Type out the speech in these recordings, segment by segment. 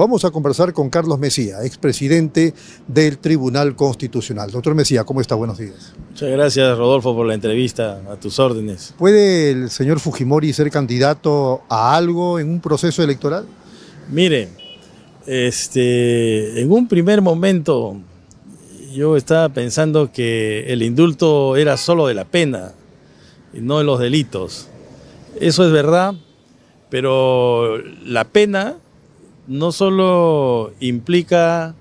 Vamos a conversar con Carlos Mesía, expresidente del Tribunal Constitucional. Doctor Mesía, ¿cómo está? Buenos días. Muchas gracias, Rodolfo, por la entrevista. A tus órdenes. ¿Puede el señor Fujimori ser candidato a algo en un proceso electoral? Mire, este, en un primer momento yo estaba pensando que el indulto era solo de la pena y no de los delitos. Eso es verdad, pero la pena no solo implica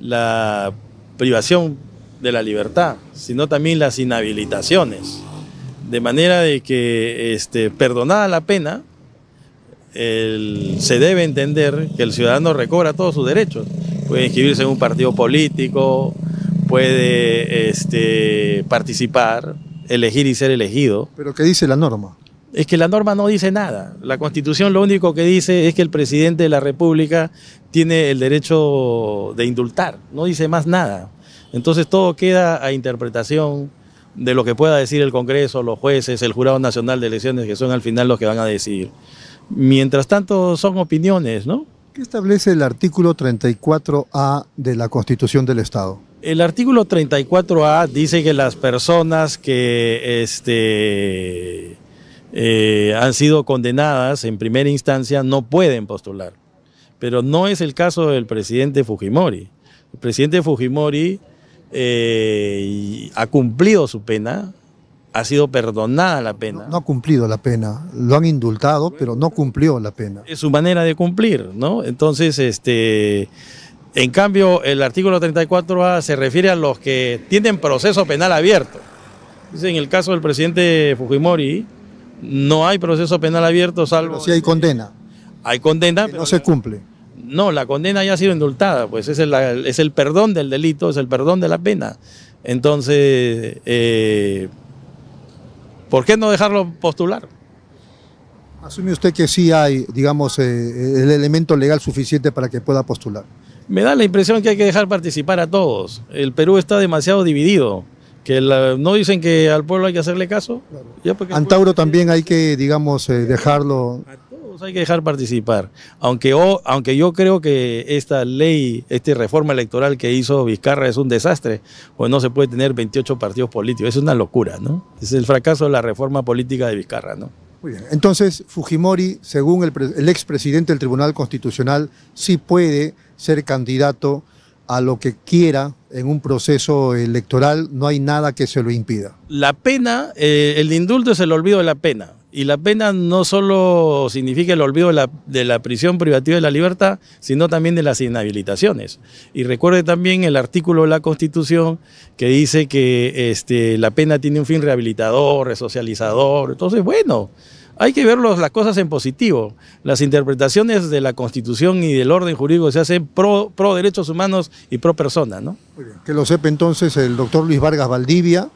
la privación de la libertad, sino también las inhabilitaciones. De manera de que, este, perdonada la pena, se debe entender que el ciudadano recobra todos sus derechos. Puede inscribirse en un partido político, puede este, participar, elegir y ser elegido. ¿Pero qué dice la norma? es que la norma no dice nada. La Constitución lo único que dice es que el presidente de la República tiene el derecho de indultar, no dice más nada. Entonces todo queda a interpretación de lo que pueda decir el Congreso, los jueces, el Jurado Nacional de Elecciones, que son al final los que van a decidir. Mientras tanto, son opiniones, ¿no? ¿Qué establece el artículo 34A de la Constitución del Estado? El artículo 34A dice que las personas que este, eh, han sido condenadas en primera instancia no pueden postular. Pero no es el caso del presidente Fujimori. El presidente Fujimori eh, ha cumplido su pena, ha sido perdonada la pena. No, ha cumplido la pena, lo han indultado, pero no cumplió la pena. Es su manera de cumplir, ¿no? Entonces, este, en cambio, el artículo 34A se refiere a los que tienen proceso penal abierto. Dice en el caso del presidente Fujimori, no hay proceso penal abierto, salvo. si hay este, condena. Hay condena. pero no se cumple. No, la condena ya ha sido indultada, pues es el, es el perdón del delito, es el perdón de la pena. Entonces, eh, ¿por qué no dejarlo postular? ¿Asume usted que sí hay, digamos, eh, el elemento legal suficiente para que pueda postular? Me da la impresión que hay que dejar participar a todos. El Perú está demasiado dividido que no dicen que al pueblo hay que hacerle caso. Antauro también hay que, digamos, eh, dejarlo. A todos hay que dejar participar. Aunque, aunque yo creo que esta ley, esta reforma electoral que hizo Vizcarra es un desastre, pues no se puede tener 28 partidos políticos. Es una locura, ¿no? Es el fracaso de la reforma política de Vizcarra, ¿no? Muy bien. Entonces, Fujimori, según el, el expresidente del Tribunal Constitucional, sí puede ser candidato a lo que quiera en un proceso electoral, no hay nada que se lo impida. La pena, eh, el indulto es el olvido de la pena. Y la pena no solo significa el olvido de la, prisión privativa de la libertad, sino también de las inhabilitaciones. Y recuerde también el artículo de la Constitución que dice que este, la pena tiene un fin rehabilitador, resocializador. Entonces, bueno, hay que ver las cosas en positivo. Las interpretaciones de la Constitución y del orden jurídico se hacen pro, derechos humanos y pro personas, ¿no? Que lo sepa entonces el doctor Luis Vargas Valdivia,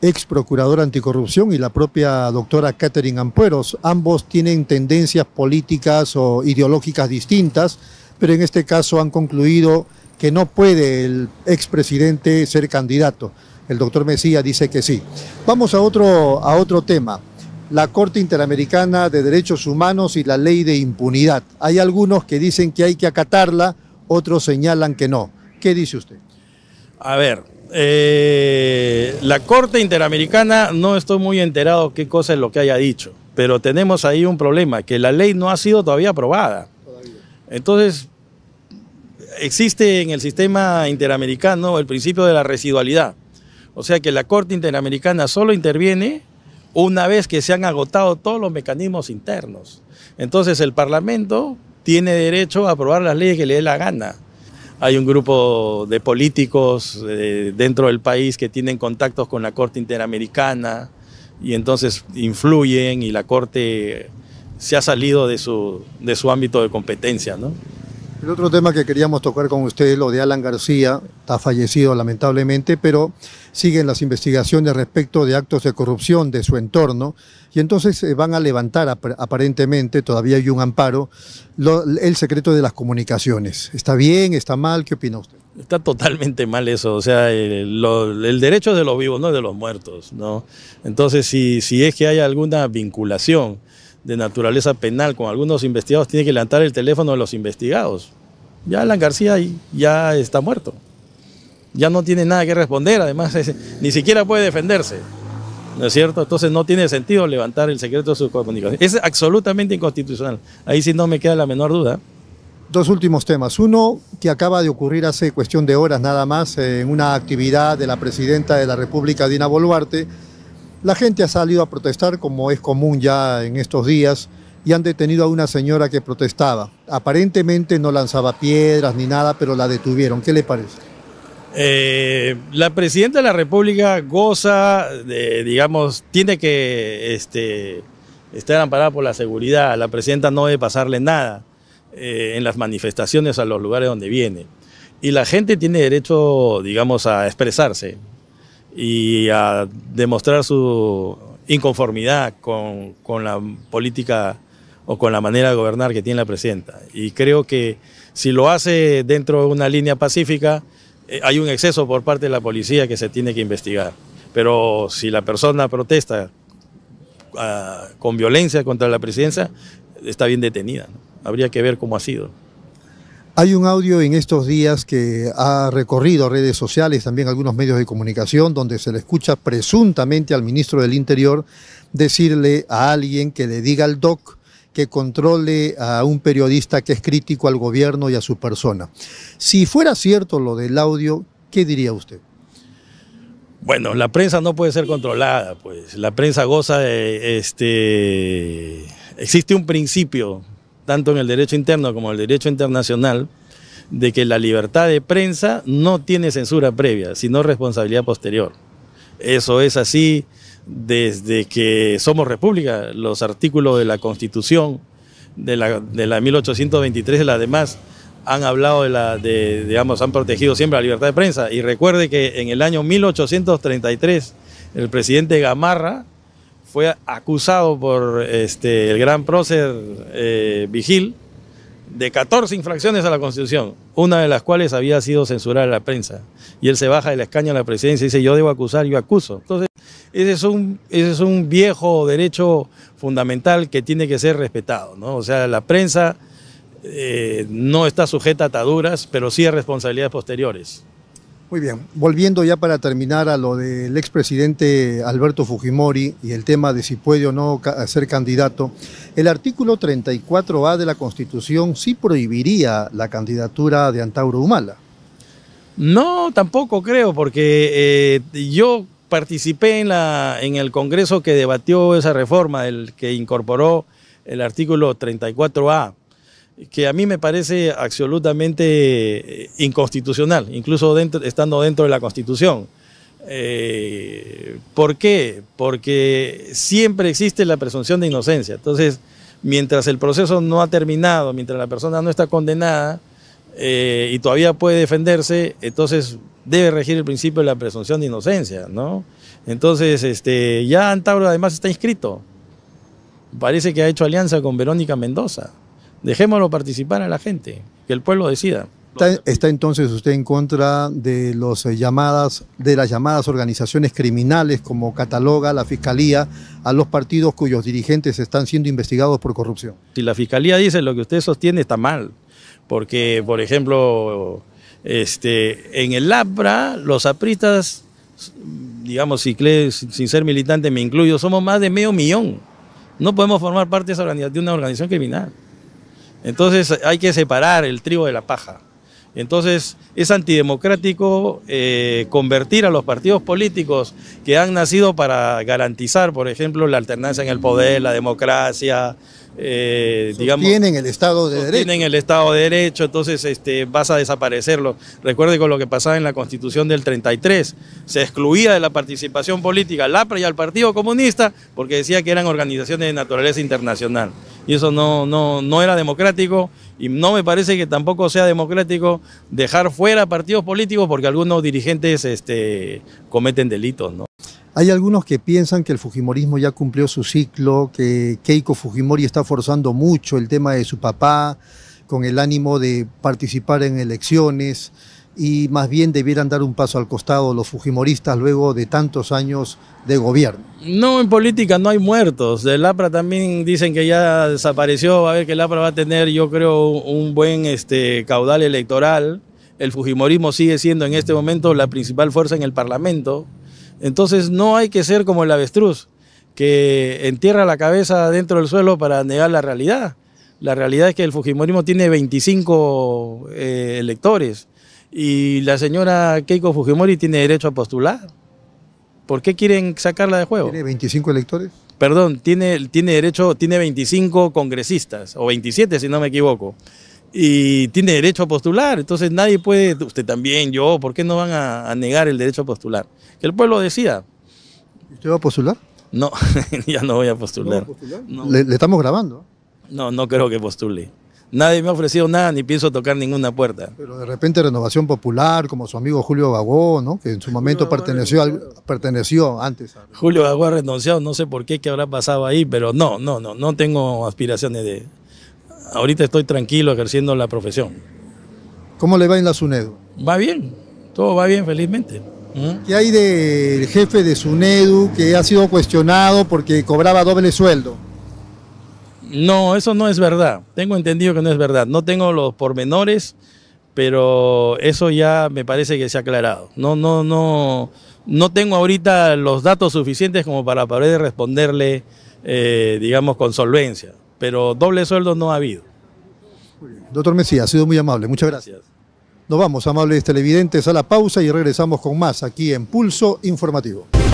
ex procurador anticorrupción, y la propia doctora Catherine Ampueros. Ambos tienen tendencias políticas o ideológicas distintas, pero en este caso han concluido que no puede el expresidente ser candidato. El doctor Mesía dice que sí. Vamos a otro, a otro tema la Corte Interamericana de Derechos Humanos y la ley de impunidad. Hay algunos que dicen que hay que acatarla, otros señalan que no. ¿Qué dice usted? A ver, eh, la Corte Interamericana no estoy muy enterado qué cosa es lo que haya dicho, pero tenemos ahí un problema, que la ley no ha sido todavía aprobada. Entonces, existe en el sistema interamericano el principio de la residualidad. O sea que la Corte Interamericana solo interviene una vez que se han agotado todos los mecanismos internos. Entonces el Parlamento tiene derecho a aprobar las leyes que le dé la gana. Hay un grupo de políticos eh, dentro del país que tienen contactos con la Corte Interamericana y entonces influyen y la Corte se ha salido de su, de su ámbito de competencia. ¿no? El otro tema que queríamos tocar con es lo de Alan García, está fallecido lamentablemente, pero siguen las investigaciones respecto de actos de corrupción de su entorno y entonces eh, van a levantar aparentemente, todavía hay un amparo, el secreto de las comunicaciones. ¿Está bien? ¿Está mal? ¿Qué opina usted? Está totalmente mal eso, o sea, eh, el, derecho de los vivos, no de los muertos, ¿no? Entonces, si, si es que hay alguna vinculación, de naturaleza penal con algunos investigados, tiene que levantar el teléfono de los investigados. Ya Alan García ya está muerto. Ya no tiene nada que responder, además ni siquiera puede defenderse. ¿No es cierto? Entonces no tiene sentido levantar el secreto de su comunicación. Es absolutamente inconstitucional. Ahí sí no me queda la menor duda. Dos últimos temas. Uno que acaba de ocurrir hace cuestión de horas nada más eh, en una actividad de la presidenta de la República, Dina Boluarte, la gente ha salido a protestar como es común ya en estos días y han detenido a una señora que protestaba. Aparentemente no lanzaba piedras ni nada, pero la detuvieron. ¿Qué le parece? Eh, la presidenta de la República goza, digamos, tiene que este, estar amparada por la seguridad. La presidenta no debe pasarle nada eh, en las manifestaciones a los lugares donde viene. Y la gente tiene derecho, digamos, a expresarse y a demostrar su inconformidad con, la política o con la manera de gobernar que tiene la presidenta. Y creo que si lo hace dentro de una línea pacífica, eh, hay un exceso por parte de la policía que se tiene que investigar. Pero si la persona protesta ah, con violencia contra la presidencia, está bien detenida. Habría que ver cómo ha sido. Hay un audio en estos días que ha recorrido redes sociales, también algunos medios de comunicación, donde se le escucha presuntamente al ministro del Interior decirle a alguien que le diga al DOC que controle a un periodista que es crítico al gobierno y a su persona. Si fuera cierto lo del audio, ¿qué diría usted? Bueno, la prensa no puede ser controlada, pues la prensa goza de este existe un principio tanto en el derecho interno como en el derecho internacional, de que la libertad de prensa no tiene censura previa, sino responsabilidad posterior. Eso es así desde que somos república, los artículos de la Constitución, de la, 1823 y las demás, han hablado de la, de, digamos, han protegido siempre la libertad de prensa. Y recuerde que en el año 1833, el presidente Gamarra fue acusado por este, el gran prócer eh, Vigil de 14 infracciones a la Constitución, una de las cuales había sido censurar a la prensa. Y él se baja de la escaña a la presidencia y dice, yo debo acusar, yo acuso. Entonces, ese es un, es un viejo derecho fundamental que tiene que ser respetado. ¿no? O sea, la prensa eh, no está sujeta a ataduras, pero sí a responsabilidades posteriores. Muy bien, volviendo ya para terminar a lo del expresidente Alberto Fujimori y el tema de si puede o no ser candidato, el artículo 34A de la Constitución sí prohibiría la candidatura de Antauro Humala. No, tampoco creo, porque eh, yo participé en, la, en el Congreso que debatió esa reforma, el que incorporó el artículo 34A que a mí me parece absolutamente eh, inconstitucional, incluso estando dentro de la Constitución. Eh, ¿Por qué? Porque siempre existe la presunción de inocencia. Entonces, mientras el proceso no ha terminado, mientras la persona no está condenada eh, y todavía puede defenderse, entonces debe regir el principio de la presunción de inocencia, ¿no? Entonces, este, ya Antauro además está inscrito. Parece que ha hecho alianza con Verónica Mendoza. Dejémoslo participar a la gente, que el pueblo decida. Está, entonces usted en contra de eh, llamadas de las llamadas organizaciones criminales como cataloga la fiscalía a los partidos cuyos dirigentes están siendo investigados por corrupción. Si la fiscalía dice lo que usted sostiene está mal, porque por ejemplo, este en el Labra los apristas digamos sin ser militante me incluyo, somos más de medio millón. No podemos formar parte de, esa de una organización criminal. Entonces hay que separar el trigo de la paja. Entonces es antidemocrático eh, convertir a los partidos políticos que han nacido para garantizar, por ejemplo, la alternancia en el poder, la democracia, eh, digamos, tienen el Estado de Derecho. Tienen el Estado de Derecho, entonces este, vas a desaparecerlo. Recuerde con lo que pasaba en la Constitución del 33, se excluía de la participación política al APRA y al Partido Comunista porque decía que eran organizaciones de naturaleza internacional y eso no, no, no era democrático y no me parece que tampoco sea democrático dejar fuera partidos políticos porque algunos dirigentes este, cometen delitos. ¿no? Hay algunos que piensan que el Fujimorismo ya cumplió su ciclo, que Keiko Fujimori está forzando mucho el tema de su papá con el ánimo de participar en elecciones y más bien debieran dar un paso al costado los fujimoristas luego de tantos años de gobierno. No, en política no hay muertos. El APRA también dicen que ya desapareció. A ver que el APRA va a tener, yo creo, un buen este, caudal electoral. El fujimorismo sigue siendo en este momento la principal fuerza en el Parlamento. Entonces no hay que ser como el avestruz, que entierra la cabeza dentro del suelo para negar la realidad. La realidad es que el fujimorismo tiene 25 eh, electores y la señora Keiko Fujimori tiene derecho a postular. ¿Por qué quieren sacarla de juego? ¿Tiene 25 electores? Perdón, tiene, tiene derecho, tiene 25 congresistas, o 27 si no me equivoco. Y tiene derecho a postular, entonces nadie puede, usted también, yo, ¿por qué no van a, negar el derecho a postular? Que el pueblo decía... ¿Usted va a postular? No, ya no voy a postular. ¿No le estamos grabando. No, no creo que postule. Nadie me ha ofrecido nada ni pienso tocar ninguna puerta. Pero de repente Renovación Popular, como su amigo Julio Gagó, ¿no? que en su momento perteneció, perteneció antes. Julio Bagó ha renunciado, no sé por qué, qué habrá pasado ahí, pero no, no, no, no tengo aspiraciones de... Ahorita estoy tranquilo ejerciendo la profesión. ¿Cómo le va en la SUNEDU? Va bien, todo va bien, felizmente. ¿Mm? ¿Qué hay del jefe de SUNEDU que ha sido cuestionado porque cobraba doble sueldo? No, eso no es verdad. Tengo entendido que no es verdad. No tengo los pormenores, pero eso ya me parece que se ha aclarado. No, no, no, no tengo ahorita los datos suficientes como para poder responderle, eh, digamos, con solvencia. Pero doble sueldo no ha habido. Doctor Mesías, ha sido muy amable. Muchas gracias. Nos vamos, amables televidentes, a la pausa y regresamos con más aquí en Pulso Informativo.